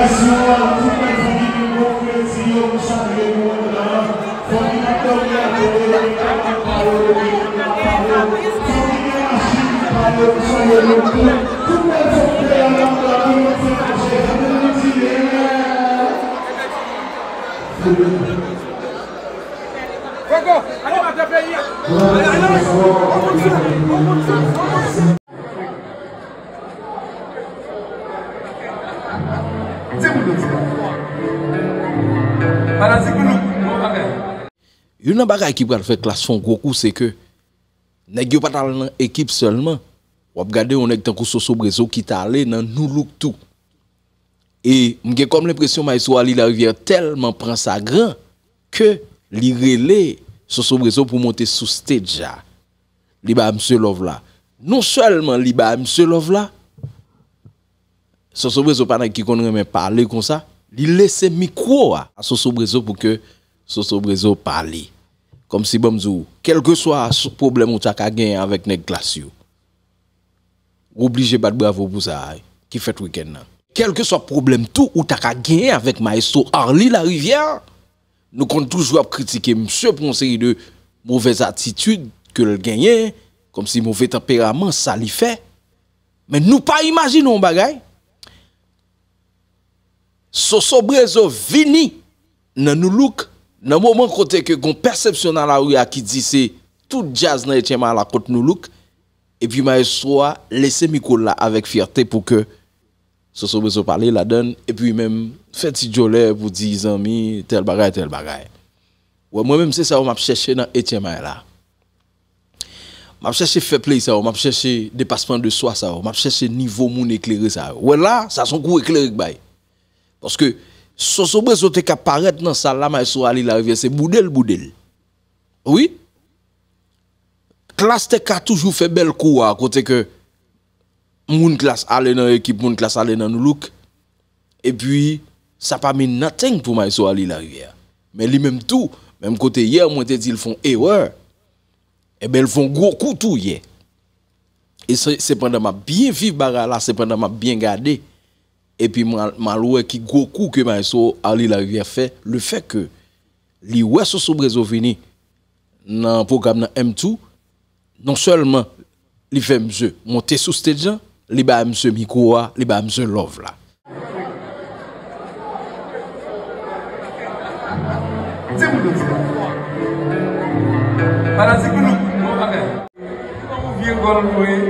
Go, go. I to I don't have to pay you. Zekou nou zekou nou fwa. Fara zekou nou fwa. Nou fwa gè. Yon nan bagay ki prate fèk la sfon kou kou se ke nek yo patal nan ekip selman wap gade yon nek tankou sosobrezo ki talè nan nou loup tou. E mge kom l'impression may sou alil arvier telman pransa gran ke li rele sosobrezo pou monte sou stèdja. Li ba mse lo vla. Non selman li ba mse lo vla Soso Brezo pas qui connaît même parler comme ça, il laisse micro à Soso Brezo pour que Soso Brezo parle. Comme si bon quel que soit le problème ou tu as gagné avec nèg glacio. Obligé battre bravo pour ça qui fait week-end hein. Quel que soit le problème tout ou tu as gagné avec Maestro Arli la rivière, nous comptons toujours critiquer monsieur pour série de mauvaises attitudes que le gagnait, comme si mauvais tempérament ça l'y fait. Mais nous pas imaginons bagay. Soso Brezo vini nan nou look nan mouman kote ke gon persepsyon nan la ou ya ki di se tout jazz nan etyema la kote nou louk, puis maestro a lese Mikou la Avec fierté pou ke Soso Brezo pale la et puis même fait ti jolè pou di zanmi tel bagay tel bagay. Ouè mwen mèm se sa ou map chèche nan etyema la. Map chèche fè play sa ou, map chèche depasman de soi sa ou, map chèche niveau moun éclairé sa ou. Ouè la, sa son kou éclairé bay parce que so so brezo te apparaître dans salle mais la rivière c'est boudel boudel. Oui. Classe a toujours fait belle coup à côté que moun classe allait dans l'équipe, moun classe allait dans nous look. Et puis ça pas mis nothing pour mais Ali la rivière. Mais lui même tout, même côté hier moi te dit ils font erreur. Et ben ils font gros coup tout hier. Et c'est pendant m'a bien vivre là, pendant m'a bien garder epi man loue ki gokou ke ma yso Ali Larivier fe, le fe ke li wè sou sou Brezovini nan program nan M2, non selman li fèm zè montè sou stè djan, li ba mzè mikouwa, li ba mzè love la. Zè mounou, zè mounou, para zè mounou, mounou, mounou mounou, mounou mounou,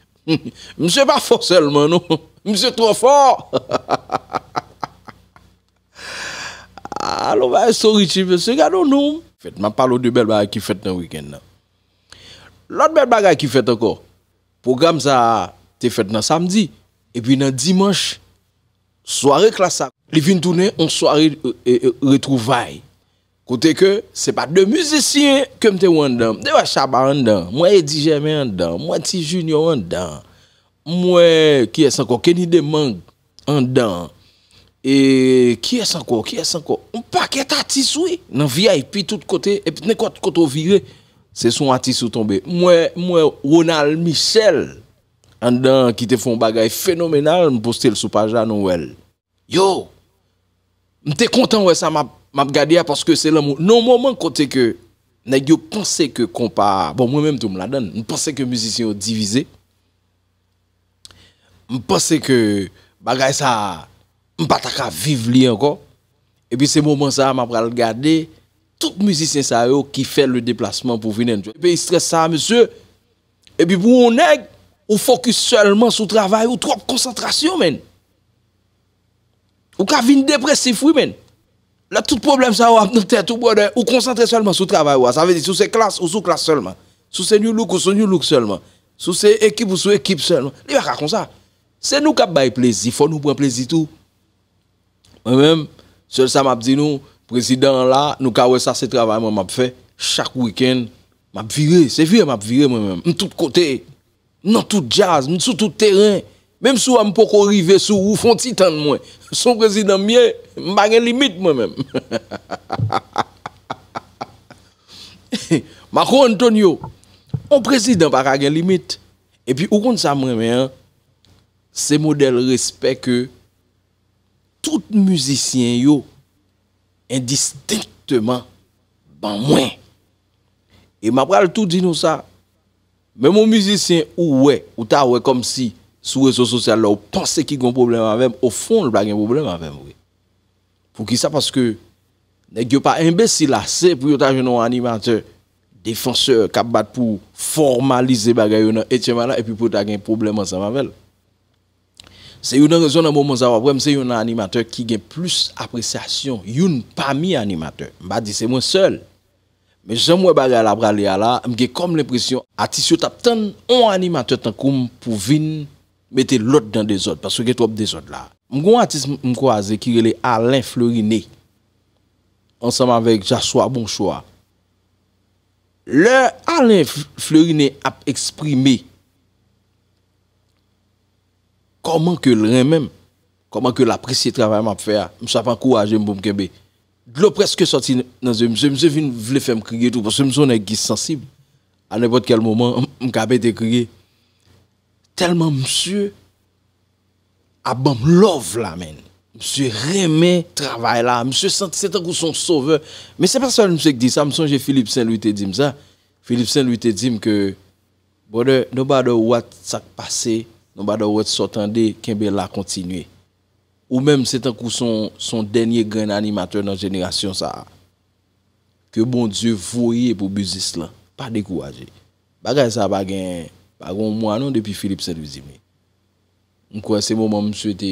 Mse pa fòr selman nou Mse tro fòr A lo baye sorichi mse gado nou Fèt ma palo de bel bagay ki fèt nan wikend nan Lot bel bagay ki fèt anko Program sa te fèt nan samdi E pi nan dimanj Soare klasa Le vin toune an soare euh, euh, euh, retrouvay Ou te ke, se pa de müzisyen ke mte wan dan. De wa chaba wan dan. Mwen e di jeme wan dan. Mwen ti junior wan dan. Mwen, ki es anko, keni de mank wan dan. E, ki es anko, ki es anko. Mpa, ki et atis wè. Nan viay, pi tout kote. E pi tne kote, kote ou vire. Se sou an atis ou tombe. Mwen, mwen, Ronald Michel. Wan dan, ki te fon bagay fenomenal. Mpo stel sou paj la nou wèl. Yo, mte kontan wè sa map. m'a regardé parce que c'est l'amour. Non, moment côté que nèg yo pensé que compa bon moi même tout me la donne. Je pensais que musiciens ont divisé. Je pensais que bagay ça pas ta vivre li encore. Et puis ce moment ça m'a regarder tout musicien ça yo qui fait le déplacement pour venir. Et puis stress ça monsieur. Et puis pour on nèg ou focus seulement sur le travail ou trop de concentration, men. Ou ka vin dépressif, oui, men. La tout problem sa wap nou tè tout bwode ou konsantre solman sou travay wap. Sa ve di sou se klas ou sou klas solman. Sou se nyoulouk ou sou nyoulouk solman. Sou se ekip ou sou ekip solman. Li wak akon sa. Se nou kap bay plezi, fò nou pren plezi tout. Mwen mèm, sol sa map di nou, prezidant la nou kawè sa se travay mwen map fè. Chak wikèn, map vire, se vire map vire mwen mèm. Mwen tout kote, mwen tout jazz, mwen tout terren. Mem sou a mpoko rive sou ou fon titan mwen. Son prezident mwen, mbagen limit mwen men. Mako Antonio, mwen prezident mbagen limit. E pi ou kon sa mwen men, se model respect ke tout muzisyen yo indistinctman ban mwen. E mabral tout di nou sa. Men mwen muzisyen ou we, ou ta we kom si, sou reso sosyal la ou panse ki goun problem avèm, ou fonl pa gen problem avèm, wè. Pou ki sa, paske, ne gyo pa imbesi la se, pou yo ta gen ou animateur, defanseur, kap bat pou formalize baga yon etyèman la, epi pou ta gen problem ansam avèl. Se yon nan rezon nan moun moun zavap wèm, se yon animateur ki gen plus apresasyon, yon pa mi animateur. Mba di, se mwen sel. Men se mwen baga la pralè ala, mge kom l'impresyon, ati sou tap ten ou animateur tankoum pou vin Mette lot dan de zot, Paske get wop de zot la. Mkou an tis mkou aze, Ki rele Alain Fleurinet, Anseman vek Jaswa Bonchoa, Le Alain Fleurinet ap eksprime, Koman ke lren menm, Koman ke l apresye travayman ap feya, Msa pan kou aje mbou mkebe, Dlo preske soti nan ze, Mse vile fèm kriye tou, Mse msonen gis sensib, An epot kel moman mkabete kriye, tellement monsieur a bon love là men. Monsieur remet travail là, monsieur c'est un coup son sauveur. Mais c'est pas seul monsieur qui dit ça, me Philippe Saint-Louis te dit ça. Philippe Saint-Louis te dit que brother, pas what ça passé, nobody what s'entendait qu'embe là continuer. Ou même c'est un coup son son dernier grand animateur dans génération ça. Que bon Dieu voyez pour business là, pas découragé, Bagay ça pas Bagon mwa nan depi Filip Saint-Louis di mi. Mkwa se mwaman mswe te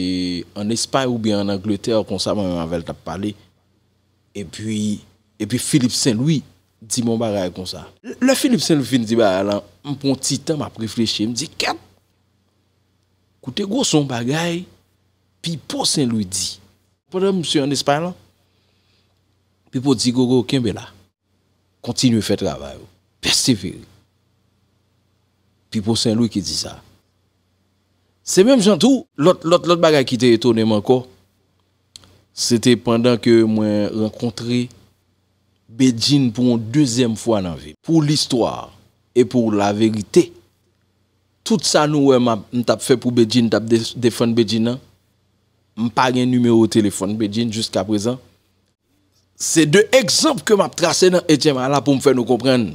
an espay ou bi an Angleterre konsa mwen anvel tap pale. E pi Filip Saint-Louis di mwen bagay konsa. Le Filip Saint-Louis fin di ba alan, mpon ti tan mwa preflèche, mdi kat koute gwo son bagay pi po Saint-Louis di. Pwede mswe an espay lan? Pi po di gwo gwo ken be la? Kontinu fè travay. Perseveri. pi pou Saint Louis ki di sa. Se mèm jantou, lot bagay ki te etone man ko, se te pandan ke mwen renkontre Bedjine pou moun dezem fwa nan vi. Pou l'histoire, e pou la verite, tout sa nou mwen mwen tap fe pou Bedjine, tap defon Bedjine nan, mwen pa gen numero ou telefon Bedjine jusqu'a prezant. Se de ekzamp ke mwen ap trase nan etyem an la pou mwen fè nou komprenn.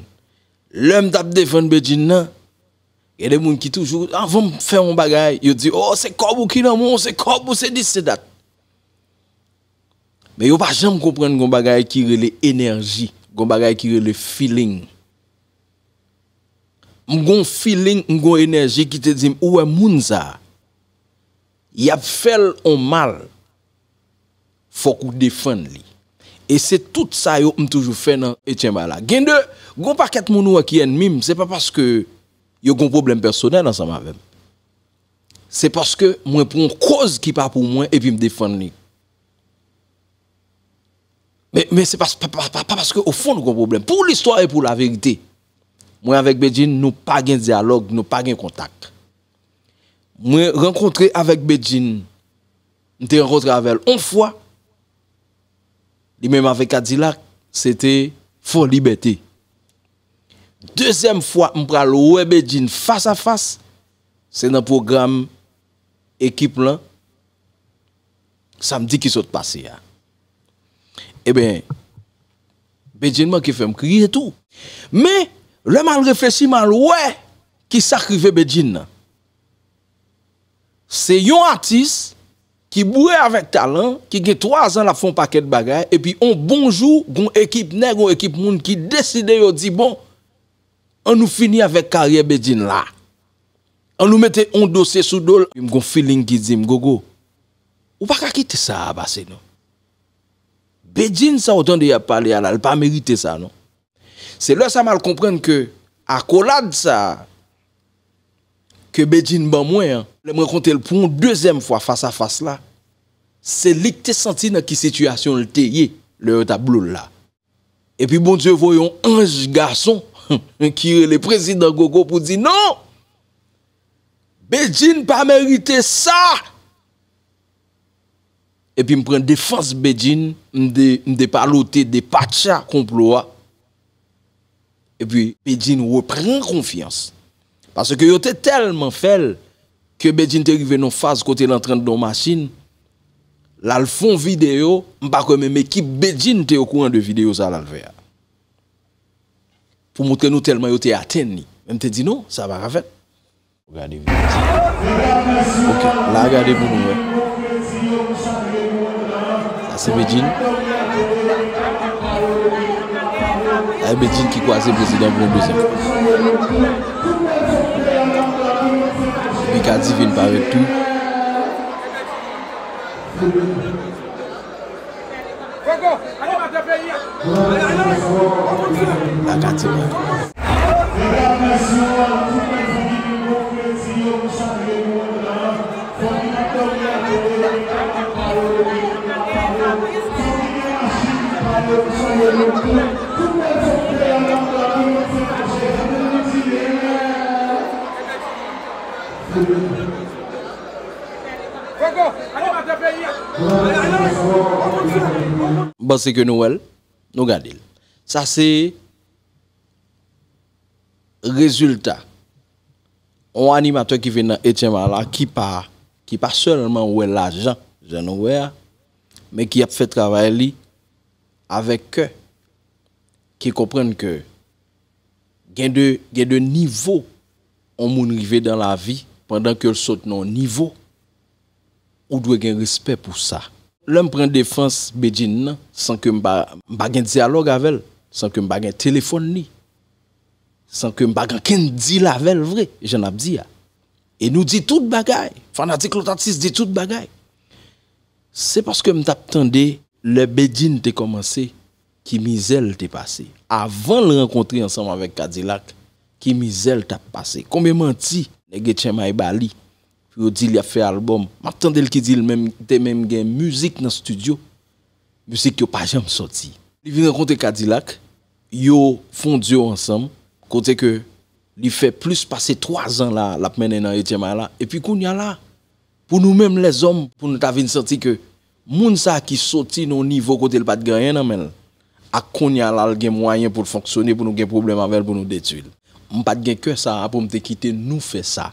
Lè mwen tap defon Bedjine nan, Gende moun ki toujou, avon ah, fè moun bagay, yo di, oh, se kobou ki nan moun, se kobou, se dis, se dat. Me yo pa jem komprenn goun bagay ki rele enerji, goun bagay ki rele feeling. Mgon feeling, mgon enerji ki te dizim, ouwe moun za, yap fèl ou mal, fòk ou defèn li. E se tout sa yo m toujou fè nan etjen bala. Gende, goun pa kèt moun wak yèn mim, se pa paske, Il y a un problème personnel ensemble avec C'est parce que moi pour une cause qui pas pour moi et puis me défendre. Mais, mais c'est pas, pas, parce qu'au fond, nous avons un problème. Pour l'histoire et pour la vérité, moi avec Bedjin, nous pas de dialogue, nous pas de contact. Moi rencontré avec Bedjin, nous rencontré avec une fois, et même avec Adila, c'était une Liberté. Dezem fwa mpral wè Bedjin fas a fas, se nan program ekip lan, sa mdi ki sot pase ya. E ben, Bedjin man ki fèm kri etou. Me, le man refleshi man wè ki sakrive Bedjin nan. Se yon artis ki bouè avèk talan, ki ge 3 an la fon paket bagay, e pi on bonjou goun ekip neg, goun ekip moun ki deside yo di bon, an nou fini avèk karyè bedjin la. An nou metè on dosè sou dol, yon kon filin ki zim gogo. Ou pa kakite sa abase nou? Bedjin sa otan de ya palè ala, lè pa merite sa nou. Se lè sa mal komprende ke, akolad sa, ke bedjin ban mwen, lè mwen kontè l'poun, dezem fwa fasa fasa la, se lik te santi nan ki situasyon l'te ye, lè yon tabloul la. E pi bon je voyon, anj gason, kire le prezident Gogo pou di, non, Bedjine pa merite sa, epi m pren defans Bedjine, m de palote de pacha konploa, epi Bedjine wè pren konfians, parce ke yote telman fel ke Bedjine te rive non faz kote l'entren de don machine, la l'fon video, m pa kome m ekip Bedjine te okouan de video sa l'alveya. pour montrer nous tellement ils atteint atteints. Même te dit non, ça va pas faire. Regardez. OK, là regardez pour nous. Ça c'est Medine. Là qui croise le président pour le deuxième. Bicadi pas par tout. Basik yon nouvel Nous regardons. Ça, c'est résultat. Un animateur qui vient dans Etienne là, qui part, pas seulement où l'argent, je mais qui a fait travail avec eux, qui comprennent que il de, y a de niveau on moun dans la vie pendant que saute non niveau ou doit un respect pour ça Lè m pren defans bedjin nan, san ke m bagen diyalog avel, san ke m bagen telefon ni, san ke m bagen ken di lavel vre, jen ap di ya. E nou di tout bagay, fana di klotatis di tout bagay. Se paske m tap tende, le bedjin te komanse, ki mi zel te pase. Avan l renkontri ansanm avek Kadilak, ki mi zel tap pase. Kome manti, e ge tsema e bali. Yo di li a fe albom. Matan del ki di li te menm gen müzik nan studio. Müzik yo pa jenm soti. Li vine konti Kadilak. Yo fondi yo ansam. Konti ke li fe plus pase 3 an la ap menen nan etyema la. E pi koun ya la. Pou nou menm les om pou nou ta vin soti ke moun sa ki soti nou nivou kote l pat gen non, yon nan men. A koun ya la gen mwayen pou fonksyoni pou nou gen problem avèl pou nou detu il. M pat gen kwen sa ap pou m te kite nou fe sa.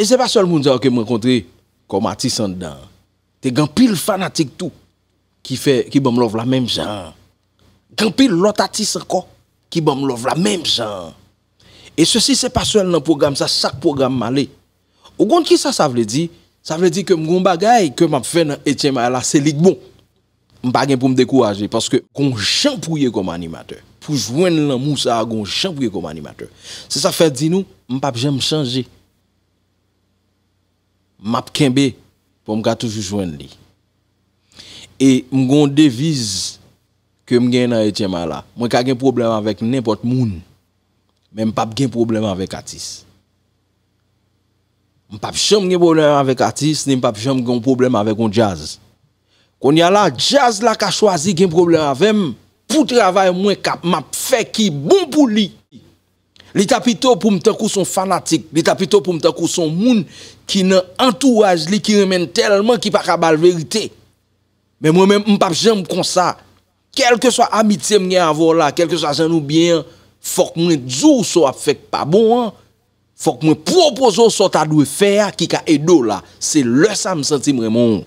Et c'est pas seulement ça que j'ai rencontré comme artiste en dedans. T'es grand pile fanatique tout qui fait qui la même genre. Grand pile l'autre artiste qui bam love la même genre. Et ceci c'est pas seulement dans le programme ça chaque programme malé. Au grand qui ça ça veut dire ça veut dire que mon bagaille que m'a fait dans Etienne c'est ligue bon. M'pa gen pour me décourager parce que qu'on champouille comme animateur. Pour joindre l'amour ça gon champouille comme animateur. C'est ça fait dit nous m'pa jamais changer. map kenbe pou mwen ka toujou jwen li. E mwen kon deviz ke mwen gen nan etyema la, mwen ka gen problem avek nenpot moun, men mwen pap gen problem avek atis. Mwen pap chanm gen problem avek atis, nen mwen pap chanm gen problem avek kon jazz. Kon yala, jazz la ka chwazi gen problem avem, pou travay mwen kap map fe ki bon pou li. Li tapito pou mte kouson fanatik, li tapito pou mte kouson moun ki nan entouaj li ki remen telman ki pa kabal verite. Men mwen men mpap jem kon sa, kelke so amityem nye avor la, kelke so azen ou bien, fok mwen dzou so ap fek pa bon, fok mwen propozo so ta dwe fer ki ka edo la. Se le sa m senti mwen moun.